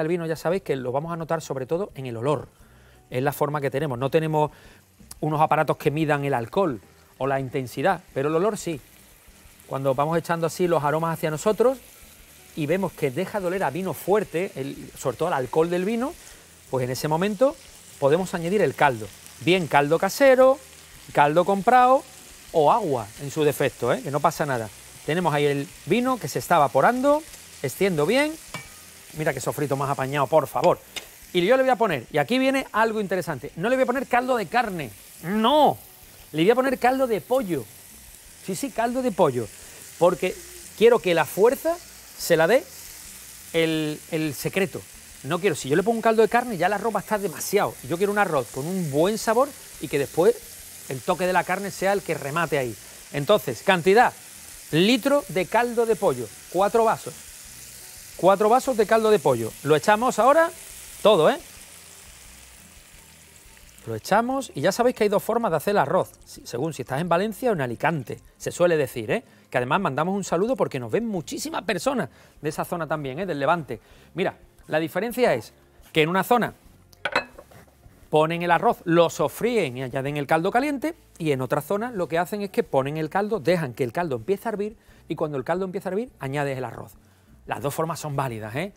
el vino ya sabéis que lo vamos a notar sobre todo en el olor. Es la forma que tenemos. No tenemos unos aparatos que midan el alcohol o la intensidad, pero el olor sí. Cuando vamos echando así los aromas hacia nosotros y vemos que deja doler oler a vino fuerte, el, sobre todo el alcohol del vino, pues en ese momento podemos añadir el caldo. Bien caldo casero, caldo comprado o agua en su defecto, ¿eh? que no pasa nada. Tenemos ahí el vino que se está evaporando, extiendo bien Mira qué sofrito más apañado, por favor. Y yo le voy a poner, y aquí viene algo interesante, no le voy a poner caldo de carne, no, le voy a poner caldo de pollo. Sí, sí, caldo de pollo, porque quiero que la fuerza se la dé el, el secreto. No quiero, si yo le pongo un caldo de carne, ya la ropa está demasiado. Yo quiero un arroz con un buen sabor y que después el toque de la carne sea el que remate ahí. Entonces, cantidad, litro de caldo de pollo, cuatro vasos. Cuatro vasos de caldo de pollo. Lo echamos ahora todo, ¿eh? Lo echamos y ya sabéis que hay dos formas de hacer el arroz, según si estás en Valencia o en Alicante, se suele decir, ¿eh? Que además mandamos un saludo porque nos ven muchísimas personas de esa zona también, ¿eh? Del Levante. Mira, la diferencia es que en una zona ponen el arroz, lo sofríen y añaden el caldo caliente y en otra zona lo que hacen es que ponen el caldo, dejan que el caldo empiece a hervir y cuando el caldo empiece a hervir añades el arroz. Las dos formas son válidas, ¿eh?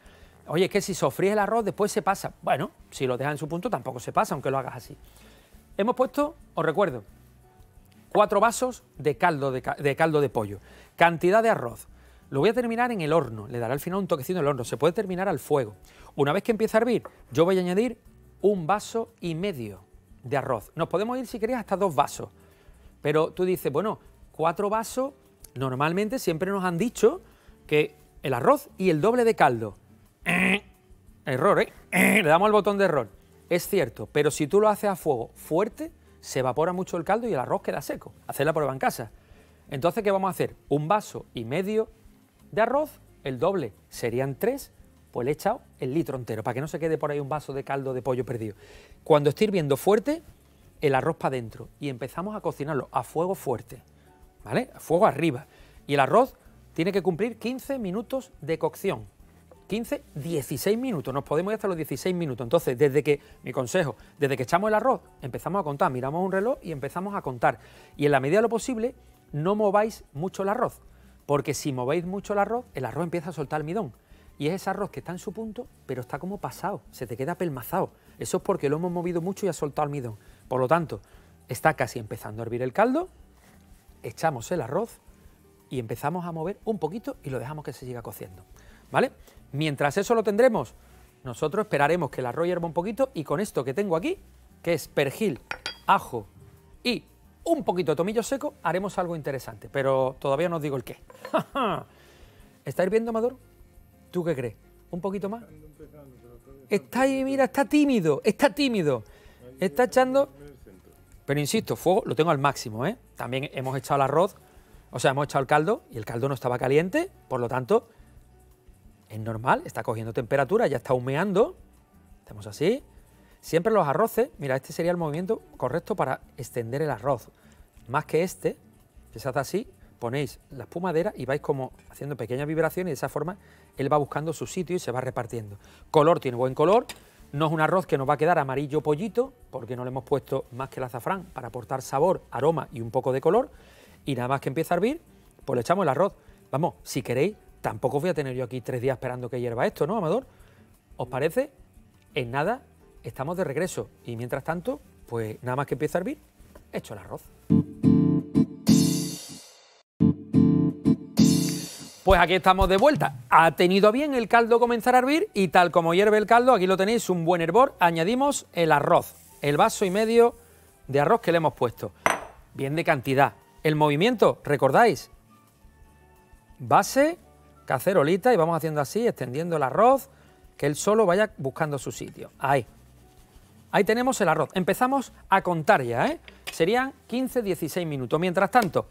Oye, es que si sofríes el arroz después se pasa. Bueno, si lo dejas en su punto tampoco se pasa, aunque lo hagas así. Hemos puesto, os recuerdo, cuatro vasos de caldo de, caldo de pollo, cantidad de arroz. Lo voy a terminar en el horno, le dará al final un toquecito en el horno, se puede terminar al fuego. Una vez que empiece a hervir, yo voy a añadir un vaso y medio de arroz. Nos podemos ir, si queréis, hasta dos vasos. Pero tú dices, bueno, cuatro vasos, normalmente siempre nos han dicho que el arroz y el doble de caldo. Error, ¿eh? Le damos el botón de error. Es cierto, pero si tú lo haces a fuego fuerte, se evapora mucho el caldo y el arroz queda seco. Haced la prueba en casa. Entonces, ¿qué vamos a hacer? Un vaso y medio de arroz, el doble serían tres, pues le he echado el litro entero, para que no se quede por ahí un vaso de caldo de pollo perdido. Cuando esté hirviendo fuerte, el arroz para adentro y empezamos a cocinarlo a fuego fuerte, ¿vale? A fuego arriba. Y el arroz tiene que cumplir 15 minutos de cocción. 15, 16 minutos, nos podemos ir hasta los 16 minutos. Entonces, desde que, mi consejo, desde que echamos el arroz, empezamos a contar, miramos un reloj y empezamos a contar. Y en la medida de lo posible, no mováis mucho el arroz, porque si movéis mucho el arroz, el arroz empieza a soltar almidón. Y es ese arroz que está en su punto, pero está como pasado, se te queda pelmazado. Eso es porque lo hemos movido mucho y ha soltado almidón. Por lo tanto, está casi empezando a hervir el caldo, echamos el arroz y empezamos a mover un poquito y lo dejamos que se siga cociendo. ¿Vale? Mientras eso lo tendremos, nosotros esperaremos que el arroz hierva un poquito y con esto que tengo aquí, que es pergil, ajo y un poquito de tomillo seco, haremos algo interesante, pero todavía no os digo el qué. ¿Está hirviendo, Amador? ¿Tú qué crees? ¿Un poquito más? Está ahí, mira, está tímido, está tímido. Está echando... Pero insisto, fuego lo tengo al máximo, ¿eh? También hemos echado el arroz o sea, hemos echado el caldo y el caldo no estaba caliente, por lo tanto, es normal, está cogiendo temperatura, ya está humeando. Estamos así. Siempre los arroces, mira, este sería el movimiento correcto para extender el arroz. Más que este, que se hace así, ponéis la espumadera y vais como haciendo pequeñas vibraciones y de esa forma él va buscando su sitio y se va repartiendo. Color tiene buen color, no es un arroz que nos va a quedar amarillo pollito, porque no le hemos puesto más que el azafrán para aportar sabor, aroma y un poco de color y nada más que empieza a hervir, pues le echamos el arroz. Vamos, si queréis, tampoco voy a tener yo aquí tres días esperando que hierva esto, ¿no, Amador? ¿Os parece? En nada, estamos de regreso y mientras tanto, pues nada más que empieza a hervir, echo el arroz. Pues aquí estamos de vuelta. Ha tenido bien el caldo comenzar a hervir y tal como hierve el caldo, aquí lo tenéis, un buen hervor, añadimos el arroz, el vaso y medio de arroz que le hemos puesto. Bien de cantidad, el movimiento, ¿recordáis? Base, cacerolita y vamos haciendo así, extendiendo el arroz, que él solo vaya buscando su sitio. Ahí. Ahí tenemos el arroz. Empezamos a contar ya, ¿eh? Serían 15-16 minutos. Mientras tanto,